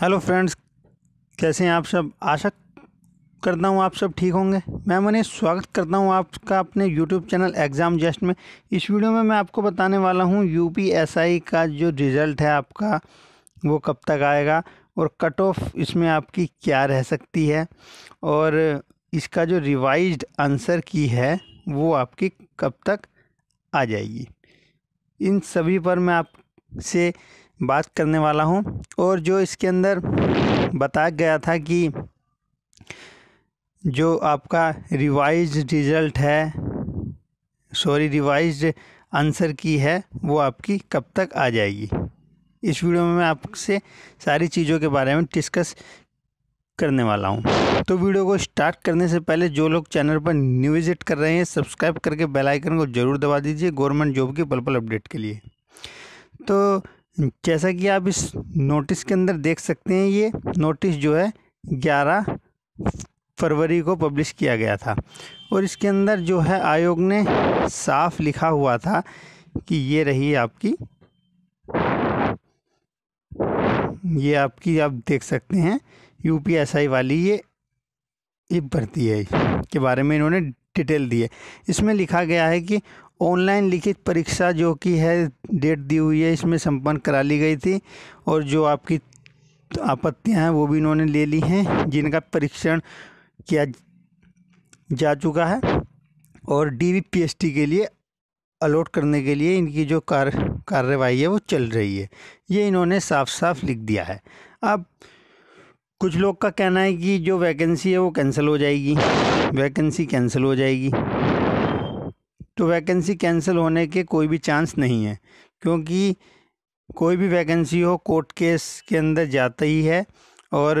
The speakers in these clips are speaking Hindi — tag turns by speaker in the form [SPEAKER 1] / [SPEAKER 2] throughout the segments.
[SPEAKER 1] हेलो फ्रेंड्स कैसे हैं आप सब आशा करता हूं आप सब ठीक होंगे मैं मनीष स्वागत करता हूं आपका अपने यूट्यूब चैनल एग्ज़ाम जस्ट में इस वीडियो में मैं आपको बताने वाला हूं यूपीएसआई का जो रिज़ल्ट है आपका वो कब तक आएगा और कट ऑफ इसमें आपकी क्या रह सकती है और इसका जो रिवाइज आंसर की है वो आपकी कब तक आ जाएगी इन सभी पर मैं आपसे बात करने वाला हूँ और जो इसके अंदर बताया गया था कि जो आपका रिवाइज रिज़ल्ट है सॉरी रिवाइज आंसर की है वो आपकी कब तक आ जाएगी इस वीडियो में मैं आपसे सारी चीज़ों के बारे में डिस्कस करने वाला हूँ तो वीडियो को स्टार्ट करने से पहले जो लोग चैनल पर न्यू विजिट कर रहे हैं सब्सक्राइब करके बेल आइकन को ज़रूर दबा दीजिए गवर्नमेंट जॉब की पल पल अपडेट के लिए तो जैसा कि आप इस नोटिस के अंदर देख सकते हैं ये नोटिस जो है 11 फरवरी को पब्लिश किया गया था और इसके अंदर जो है आयोग ने साफ लिखा हुआ था कि ये रही आपकी ये आपकी आप देख सकते हैं यूपीएसआई वाली ये ये भर्ती है के बारे में इन्होंने डिटेल दी है इसमें लिखा गया है कि ऑनलाइन लिखित परीक्षा जो कि है डेट दी हुई है इसमें संपन्न करा ली गई थी और जो आपकी आपत्तियां हैं वो भी इन्होंने ले ली हैं जिनका परीक्षण किया जा चुका है और डी वी के लिए अलॉट करने के लिए इनकी जो कार कार्रवाई है वो चल रही है ये इन्होंने साफ साफ लिख दिया है अब कुछ लोग का कहना है कि जो वैकेंसी है वो कैंसिल हो जाएगी वैकेंसी कैंसिल हो जाएगी तो वैकेंसी कैंसिल होने के कोई भी चांस नहीं है क्योंकि कोई भी वैकेंसी हो कोर्ट केस के अंदर जाता ही है और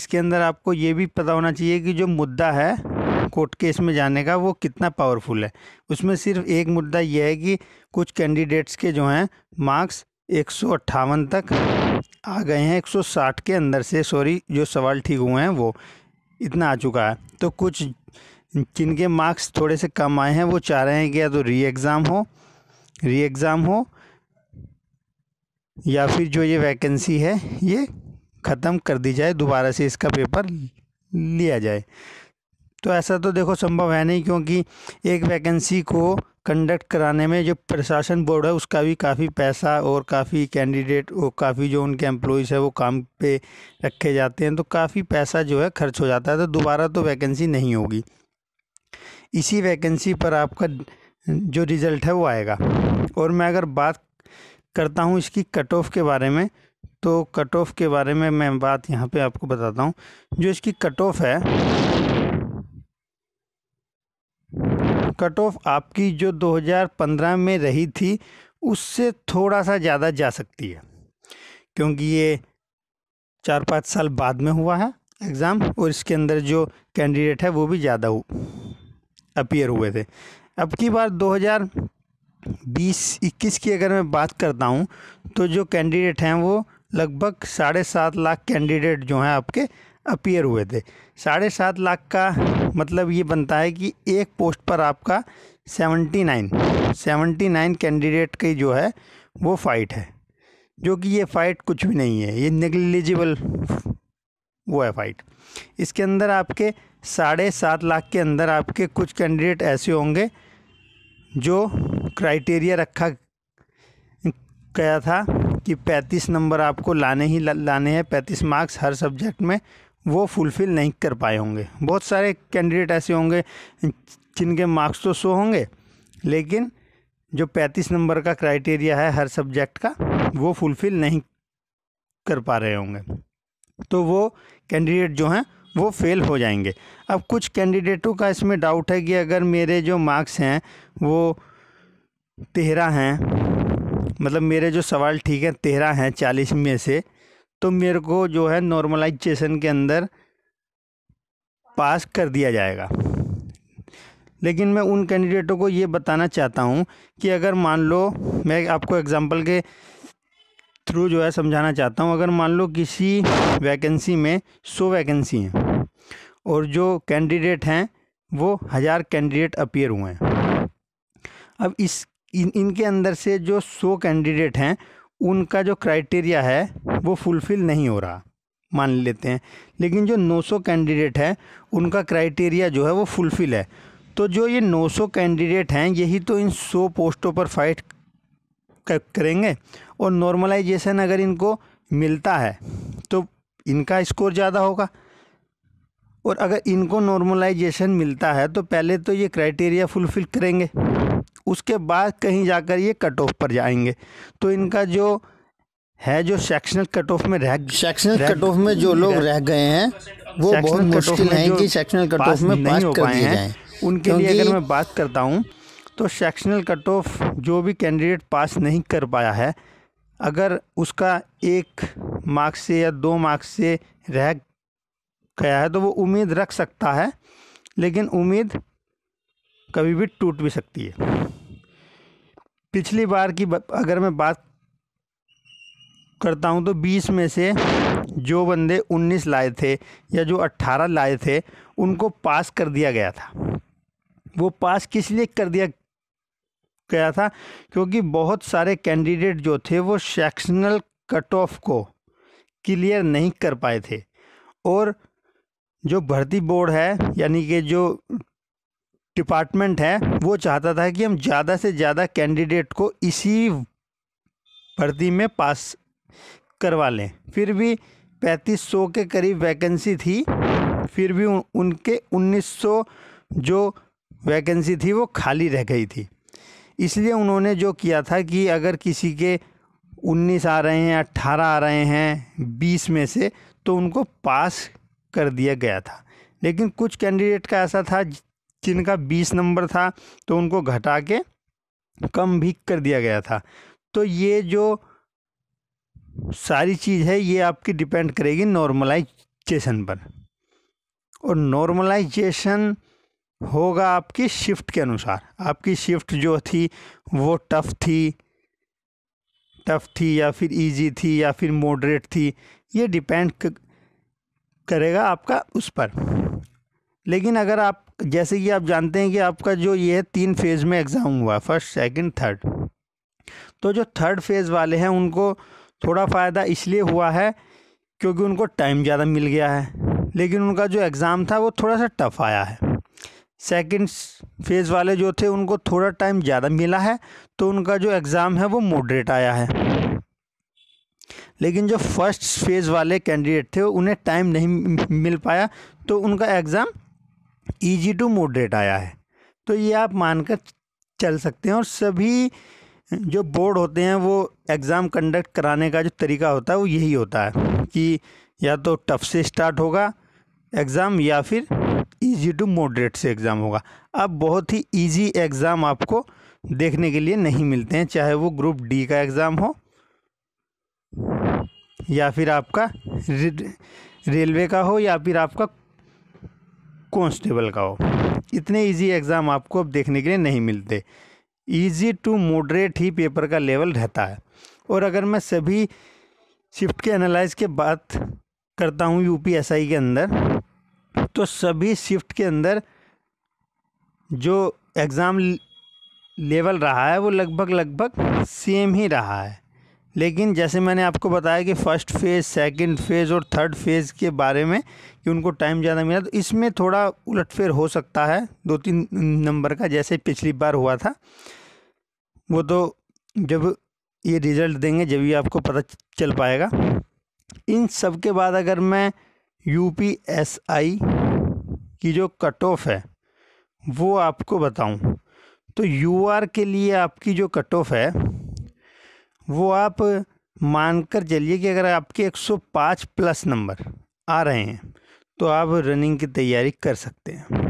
[SPEAKER 1] इसके अंदर आपको ये भी पता होना चाहिए कि जो मुद्दा है कोर्ट केस में जाने का वो कितना पावरफुल है उसमें सिर्फ एक मुद्दा यह है कि कुछ कैंडिडेट्स के जो हैं मार्क्स एक तक आ गए हैं 160 के अंदर से सॉरी जो सवाल ठीक हुए हैं वो इतना आ चुका है तो कुछ जिनके मार्क्स थोड़े से कम आए हैं वो चाह रहे हैं कि या तो री एग्ज़ाम हो री एग्ज़ाम हो या फिर जो ये वैकेंसी है ये ख़त्म कर दी जाए दोबारा से इसका पेपर लिया जाए तो ऐसा तो देखो संभव है नहीं क्योंकि एक वैकेंसी को कंडक्ट कराने में जो प्रशासन बोर्ड है उसका भी काफ़ी पैसा और काफ़ी कैंडिडेट और काफ़ी जो उनके एम्प्लॉयज़ है वो काम पे रखे जाते हैं तो काफ़ी पैसा जो है खर्च हो जाता है तो दोबारा तो वैकेंसी नहीं होगी इसी वैकेंसी पर आपका जो रिज़ल्ट है वो आएगा और मैं अगर बात करता हूँ इसकी कट ऑफ के बारे में तो कट ऑफ के बारे में मैं बात यहाँ पे आपको बताता हूँ जो इसकी कट ऑफ है कट ऑफ आपकी जो 2015 में रही थी उससे थोड़ा सा ज़्यादा जा सकती है क्योंकि ये चार पाँच साल बाद में हुआ है एग्ज़ाम और इसके अंदर जो कैंडिडेट है वो भी ज़्यादा अपियर हुए थे अब की बार 2020 21 की अगर मैं बात करता हूँ तो जो कैंडिडेट हैं वो लगभग साढ़े सात लाख कैंडिडेट जो हैं आपके अपियर हुए थे साढ़े सात लाख का मतलब ये बनता है कि एक पोस्ट पर आपका seventy nine seventy nine candidate की जो है वो फाइट है जो कि ये फ़ाइट कुछ भी नहीं है ये निगलिजिबल वो है वाइट इसके अंदर आपके साढ़े सात लाख के अंदर आपके कुछ कैंडिडेट ऐसे होंगे जो क्राइटेरिया रखा गया था कि पैंतीस नंबर आपको लाने ही लाने हैं पैंतीस मार्क्स हर सब्जेक्ट में वो फुलफ़िल नहीं कर पाए होंगे बहुत सारे कैंडिडेट ऐसे होंगे जिनके मार्क्स तो सो होंगे लेकिन जो पैंतीस नंबर का क्राइटेरिया है हर सब्जेक्ट का वो फुलफ़िल नहीं कर पा रहे होंगे तो वो कैंडिडेट जो हैं वो फेल हो जाएंगे अब कुछ कैंडिडेटों का इसमें डाउट है कि अगर मेरे जो मार्क्स हैं वो तेरह हैं मतलब मेरे जो सवाल ठीक है तेरह हैं चालीस में से तो मेरे को जो है नॉर्मलाइजेशन के अंदर पास कर दिया जाएगा लेकिन मैं उन कैंडिडेटों को ये बताना चाहता हूँ कि अगर मान लो मैं आपको एग्ज़ाम्पल के थ्रू जो है समझाना चाहता हूँ अगर मान लो किसी वैकेंसी में सौ वैकेंसी हैं और जो कैंडिडेट हैं वो हज़ार कैंडिडेट अपियर हुए हैं अब इस इन इनके अंदर से जो सौ कैंडिडेट हैं उनका जो क्राइटेरिया है वो फुलफ़िल नहीं हो रहा मान लेते हैं लेकिन जो 900 कैंडिडेट हैं उनका क्राइटेरिया जो है वो फुलफ़िल है तो जो ये 900 कैंडिडेट हैं यही तो इन 100 पोस्टों पर फाइट करेंगे और नॉर्मलाइजेशन अगर इनको मिलता है तो इनका स्कोर ज़्यादा होगा और अगर इनको नॉर्मलाइजेशन मिलता है तो पहले तो ये क्राइटेरिया फुलफिल करेंगे उसके बाद कहीं जाकर ये कट ऑफ पर जाएंगे तो इनका जो है जो सेक्शनल कट ऑफ में रह सेक्शनल कट ऑफ में जो लोग रह गए हैं वो बहुत मुश्किल है कि सेक्शनल कट ऑफ में पास हो पाए हैं उनके लिए अगर मैं बात करता हूँ तो सेक्शनल कट ऑफ जो भी कैंडिडेट पास नहीं कर पाया है अगर उसका एक मार्क्स से या दो मार्क्स से रह गया है तो वो उम्मीद रख सकता है लेकिन उम्मीद कभी भी टूट भी सकती है पिछली बार की अगर मैं बात करता हूँ तो 20 में से जो बंदे 19 लाए थे या जो 18 लाए थे उनको पास कर दिया गया था वो पास किस लिए कर दिया गया था क्योंकि बहुत सारे कैंडिडेट जो थे वो सेक्शनल कट ऑफ को क्लियर नहीं कर पाए थे और जो भर्ती बोर्ड है यानी कि जो डिपार्टमेंट है वो चाहता था कि हम ज़्यादा से ज़्यादा कैंडिडेट को इसी भर्ती में पास करवा लें फिर भी पैंतीस सौ के करीब वैकेंसी थी फिर भी उनके उन्नीस सौ जो वैकेंसी थी वो खाली रह गई थी इसलिए उन्होंने जो किया था कि अगर किसी के 19 आ रहे हैं 18 आ रहे हैं 20 में से तो उनको पास कर दिया गया था लेकिन कुछ कैंडिडेट का ऐसा था जिनका 20 नंबर था तो उनको घटा के कम भी कर दिया गया था तो ये जो सारी चीज़ है ये आपकी डिपेंड करेगी नॉर्मलाइजेशन पर और नॉर्मलाइजेशन होगा आपकी शिफ्ट के अनुसार आपकी शिफ्ट जो थी वो टफ़ थी टफ़ थी या फिर इजी थी या फिर मॉडरेट थी ये डिपेंड करेगा आपका उस पर लेकिन अगर आप जैसे कि आप जानते हैं कि आपका जो ये तीन फेज़ में एग्ज़ाम हुआ फर्स्ट सेकंड थर्ड तो जो थर्ड फेज़ वाले हैं उनको थोड़ा फ़ायदा इसलिए हुआ है क्योंकि उनको टाइम ज़्यादा मिल गया है लेकिन उनका जो एग्ज़ाम था वो थोड़ा सा टफ़ आया है सेकंड फेज़ वाले जो थे उनको थोड़ा टाइम ज़्यादा मिला है तो उनका जो एग्ज़ाम है वो मॉडरेट आया है लेकिन जो फर्स्ट फेज़ वाले कैंडिडेट थे उन्हें टाइम नहीं मिल पाया तो उनका एग्ज़ाम ईजी टू मॉडरेट आया है तो ये आप मानकर चल सकते हैं और सभी जो बोर्ड होते हैं वो एग्ज़ाम कंडक्ट कराने का जो तरीका होता है वो यही होता है कि या तो टफ से स्टार्ट होगा एग्ज़ाम या फिर इजी टू मॉडरेट से एग्ज़ाम होगा अब बहुत ही ईजी एग्ज़ाम आपको देखने के लिए नहीं मिलते हैं चाहे वो ग्रुप डी का एग्ज़ाम हो या फिर आपका रेलवे का हो या फिर आपका कांस्टेबल का हो इतने इजी एग्ज़ाम आपको अब देखने के लिए नहीं मिलते इजी टू मॉडरेट ही पेपर का लेवल रहता है और अगर मैं सभी शिफ्ट के एनालाइज के बात करता हूँ यूपीएसआई के अंदर तो सभी शिफ्ट के अंदर जो एग्ज़ाम लेवल रहा है वो लगभग लगभग सेम ही रहा है लेकिन जैसे मैंने आपको बताया कि फ़र्स्ट फेज़ सेकंड फेज़ और थर्ड फेज़ के बारे में कि उनको टाइम ज़्यादा मिला तो इसमें थोड़ा उलटफेर हो सकता है दो तीन नंबर का जैसे पिछली बार हुआ था वो तो जब ये रिज़ल्ट देंगे जब ये आपको पता चल पाएगा इन सब के बाद अगर मैं यू पी एस आई की जो कट ऑफ है वो आपको बताऊं तो यू आर के लिए आपकी जो कट ऑफ है वो आप मानकर चलिए कि अगर आपके 105 प्लस नंबर आ रहे हैं तो आप रनिंग की तैयारी कर सकते हैं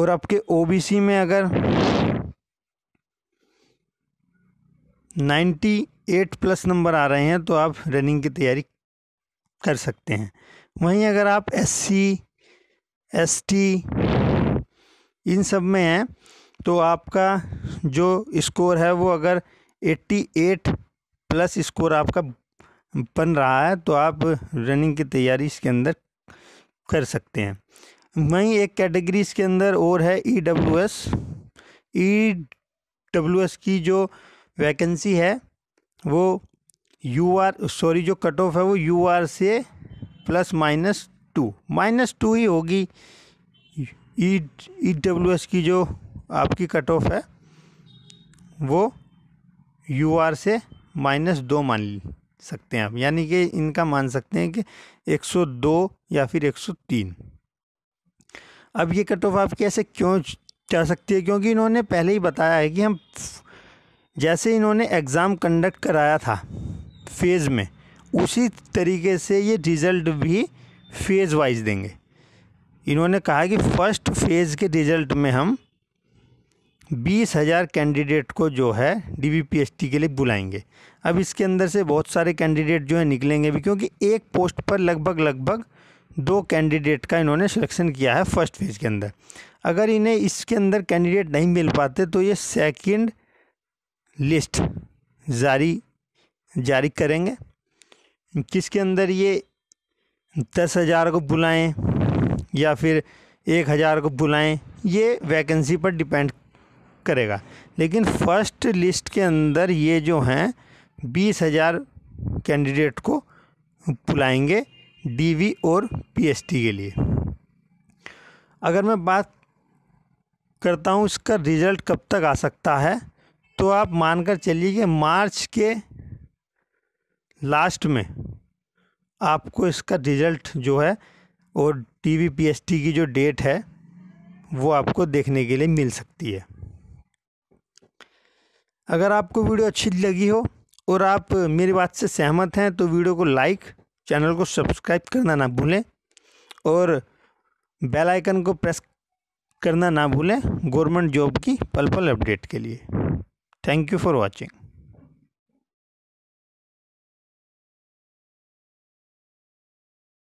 [SPEAKER 1] और आपके ओबीसी में अगर 98 प्लस नंबर आ रहे हैं तो आप रनिंग की तैयारी कर सकते हैं वहीं अगर आप एस सी एस टी इन सब में हैं तो आपका जो स्कोर है वो अगर 88 प्लस स्कोर आपका बन रहा है तो आप रनिंग की तैयारी इसके अंदर कर सकते हैं वहीं एक कैटेगरी इसके अंदर और है E W S E W S की जो वैकेंसी है वो यू आर सॉरी जो कट ऑफ है वो यू आर से plus minus two minus two ही होगी ई ई डब्ल्यू एस की जो आपकी कट ऑफ है वो यू आर से माइनस दो मान सकते हैं आप यानी कि इनका मान सकते हैं कि एक सौ दो या फिर एक सौ तीन अब ये कट ऑफ आप कैसे क्यों जा सकती है क्योंकि इन्होंने पहले ही बताया है कि हम जैसे इन्होंने एग्ज़ाम कंडक्ट कराया था फेज़ में उसी तरीके से ये रिज़ल्ट भी फेज़ वाइज देंगे इन्होंने कहा कि फ़र्स्ट फेज़ के रिज़ल्ट में हम बीस हज़ार कैंडिडेट को जो है डीबीपीएसटी के लिए बुलाएंगे अब इसके अंदर से बहुत सारे कैंडिडेट जो है निकलेंगे भी क्योंकि एक पोस्ट पर लगभग लगभग दो कैंडिडेट का इन्होंने सिलेक्शन किया है फर्स्ट फेज़ के अंदर अगर इन्हें इसके अंदर कैंडिडेट नहीं मिल पाते तो ये सेकंड लिस्ट जारी जारी करेंगे किसके अंदर ये दस हज़ार को बुलाएं या फिर एक हज़ार को बुलाएं ये वैकेंसी पर डिपेंड करेगा लेकिन फर्स्ट लिस्ट के अंदर ये जो हैं बीस हज़ार कैंडिडेट को बुलाएंगे डीवी और पीएसटी के लिए अगर मैं बात करता हूँ इसका रिज़ल्ट कब तक आ सकता है तो आप मानकर चलिए कि मार्च के लास्ट में आपको इसका रिज़ल्ट जो है और टी वी पी टी की जो डेट है वो आपको देखने के लिए मिल सकती है अगर आपको वीडियो अच्छी लगी हो और आप मेरी बात से सहमत हैं तो वीडियो को लाइक चैनल को सब्सक्राइब करना ना भूलें और बेल आइकन को प्रेस करना ना भूलें गवर्नमेंट जॉब की पल पल अपडेट के लिए थैंक यू फॉर वाचिंग